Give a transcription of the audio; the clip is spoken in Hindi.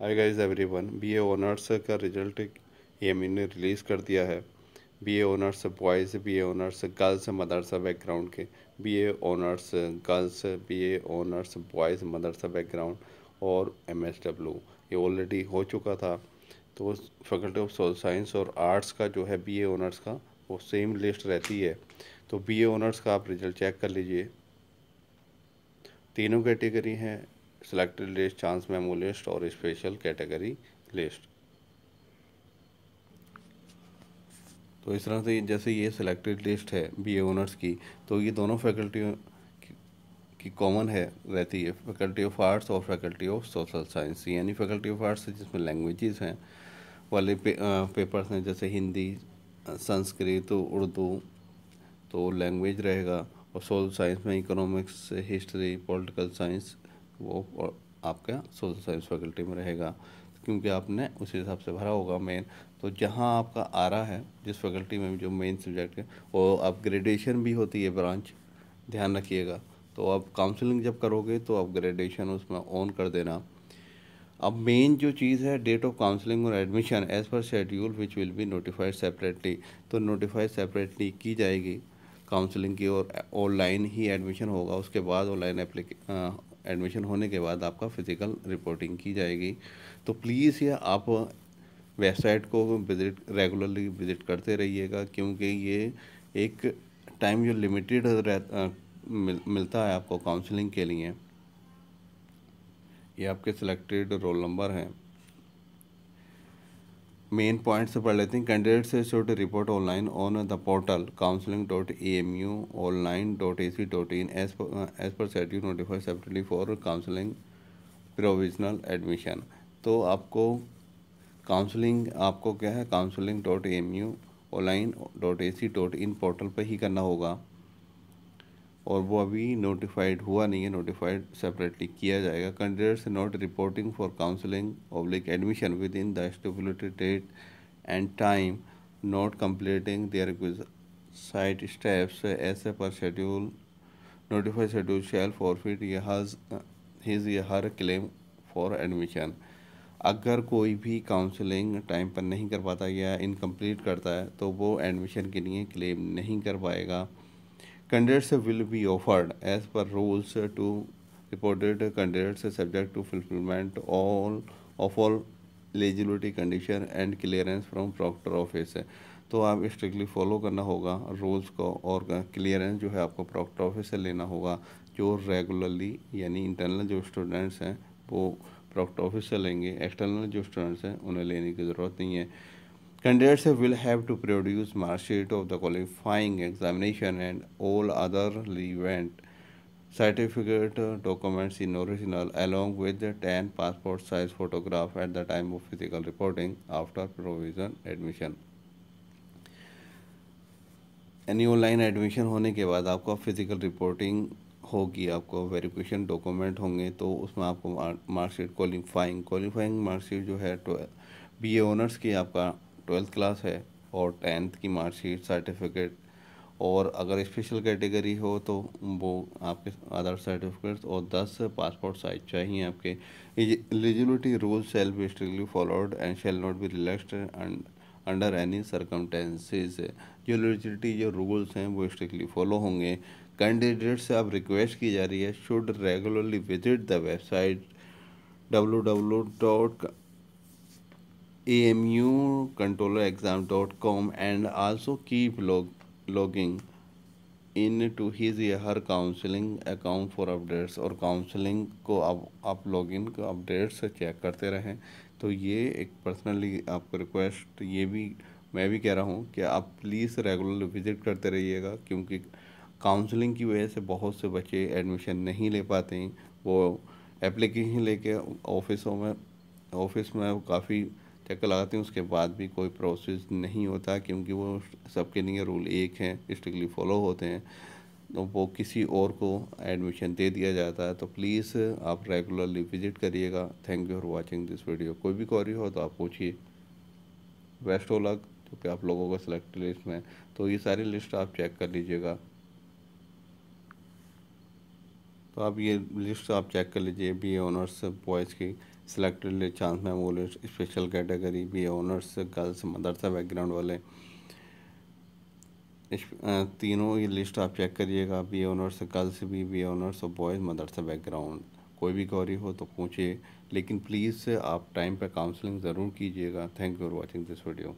हाय गाइस एवरीवन बीए ऑनर्स का रिजल्ट एम e ने रिलीज़ कर दिया है BA honours boys BA honours girls मदरसा बैकग्राउंड के BA honours girls BA honours boys मदरसा बैकग्राउंड और एमएसडब्ल्यू ये ऑलरेडी हो चुका था तो फैकल्टी ऑफ सोशल साइंस और आर्ट्स का जो है बीए ऑनर्स का वो सेम लिस्ट रहती है तो बीए ऑनर्स का आप रिज़ल्ट चेक कर लीजिए तीनों कैटेगरी हैं selected list chance memo list और स्पेशल कैटेगरी लिस्ट तो इस तरह से जैसे ये सिलेक्टेड लिस्ट है बी ओनर्स की तो ये दोनों फैकल्टी की कॉमन है रहती है फैकल्टी ऑफ आर्ट्स और फैकल्टी ऑफ सोशल साइंस यानी फैकल्टी ऑफ आर्ट्स जिसमें लैंग्वेजेस हैं वाले पे, आ, पेपर्स हैं जैसे हिंदी संस्कृत उर्दू तो लैंग्वेज रहेगा और सोशल साइंस में इकोनॉमिक्स हिस्ट्री पॉलिटिकल साइंस वो आपका सोशल साइंस फैकल्टी में रहेगा क्योंकि आपने उसी हिसाब से भरा होगा मेन तो जहाँ आपका आ रहा है जिस फैकल्टी में जो मेन सब्जेक्ट है वो आप ग्रेडेशन भी होती है ब्रांच ध्यान रखिएगा तो आप काउंसलिंग जब करोगे तो आप ग्रेडेशन उसमें ऑन कर देना अब मेन जो चीज़ है डेट ऑफ काउंसलिंग और admission as per schedule which will be notified separately तो नोटिफाइड सेपरेटली की जाएगी काउंसलिंग की और ऑनलाइन ही एडमिशन होगा उसके बाद ऑनलाइन एप्लीके एडमिशन होने के बाद आपका फ़िज़िकल रिपोर्टिंग की जाएगी तो प्लीज़ ये आप वेबसाइट को विज़िट रेगुलरली विज़िट करते रहिएगा क्योंकि ये एक टाइम जो लिमिटेड मिल, मिलता है आपको काउंसलिंग के लिए ये आपके सिलेक्टेड रोल नंबर हैं मेन पॉइंट्स से पढ़ लेते हैं कैंडिडेट से should report online on the portal counselling dot E M U online dot A C dot in as as per schedule notified separately for counselling provisional admission तो आपको काउंसलिंग आपको क्या है counselling dot M U online dot A C dot in portal पर ही करना होगा और वो अभी नोटिफाइड हुआ नहीं है नोटिफाइड सेपरेटली किया जाएगा candidates not reporting for counselling public admission within the stability date and time not completing their site steps as per schedule notified schedule shall forfeit his ये हर क्लेम फॉर एडमिशन अगर कोई भी काउंसलिंग टाइम पर नहीं कर पाता या इनकम्प्लीट करता है तो वो एडमिशन के लिए क्लेम नहीं कर पाएगा candidates will be offered as per rules to reported candidates subject to fulfillment all of all eligibility condition and clearance from proctor office तो आप स्ट्रिक्टली फॉलो करना होगा रूल्स को और क्लियरेंस जो है आपको प्रॉक्टर ऑफिस से लेना होगा जो रेगुलरली यानी इंटरनल जो स्टूडेंट्स हैं वो प्रॉक्टर ऑफिस से लेंगे एक्सटर्नल जो स्टूडेंट्स हैं उन्हें लेने की ज़रूरत नहीं है Candidates will have to produce mark sheet of the qualifying examination and all other relevant certificate documents in original along with the 10 passport size photograph at the time of physical reporting after provision admission यानी ऑनलाइन एडमिशन होने के बाद आपका फिज़िकल रिपोर्टिंग होगी आपको वेरिफिकेशन डॉक्यूमेंट होंगे तो उसमें आपको मार्कशीट क्वालिफाइंग क्वालिफाइंग मार्कशीट जो है तो बी ए ऑनर्स की आपका ट्वेल्थ क्लास है और टेंथ की मार्कशीट सर्टिफिकेट और अगर स्पेशल कैटेगरी हो तो वो आपके आधार सर्टिफिकेट्स और दस पासपोर्ट साइज चाहिए आपके eligibility rule shall be strictly followed and shall not be relaxed and under any circumstances जो एलिजिबिलिटी जो रूल्स हैं वो स्ट्रिक्टली फॉलो होंगे कैंडिडेट से आप रिक्वेस्ट की जा रही है should regularly visit the website W W dot AMU controller exam.com and also keep log logging in to his या her counseling account for updates or counseling को आप आप login को updates check करते रहें तो ये एक personally आपको request ये भी मैं भी कह रहा हूँ कि आप प्लीज़ रेगुलर विज़िट करते रहिएगा क्योंकि काउंसलिंग की वजह से बहुत से बच्चे एडमिशन नहीं ले पाते हैं वो एप्लीकेशन लेके ऑफिसों में ऑफिस में काफ़ी चक्कर लगाते हैं उसके बाद भी कोई प्रोसेस नहीं होता क्योंकि वो सबके लिए रूल एक हैं स्ट्रिक्टली फॉलो होते हैं तो वो किसी और को एडमिशन दे दिया जाता है तो प्लीज़ आप रेगुलरली विजिट करिएगा thank you for watching this video कोई भी क्वारी हो तो आप पूछिए वेस्ट ओलग जो कि आप लोगों का सिलेक्ट लिस्ट में तो ये सारी लिस्ट आप चेक कर लीजिएगा तो आप ये लिस्ट आप चेक कर लीजिए बी ऑनर्स बॉयज़ की selected chance memories special category B honours girls मदरसा बैकग्राउंड वाले तीनों ये लिस्ट आप चेक करिएगा बी ऑनर्स गर्ल्स भी बी ऑनर्स और बॉयज़ मदरसा बैकग्राउंड कोई भी गौरी हो तो पूछिए लेकिन प्लीज़ आप टाइम पर काउंसलिंग ज़रूर कीजिएगा thank you for watching this video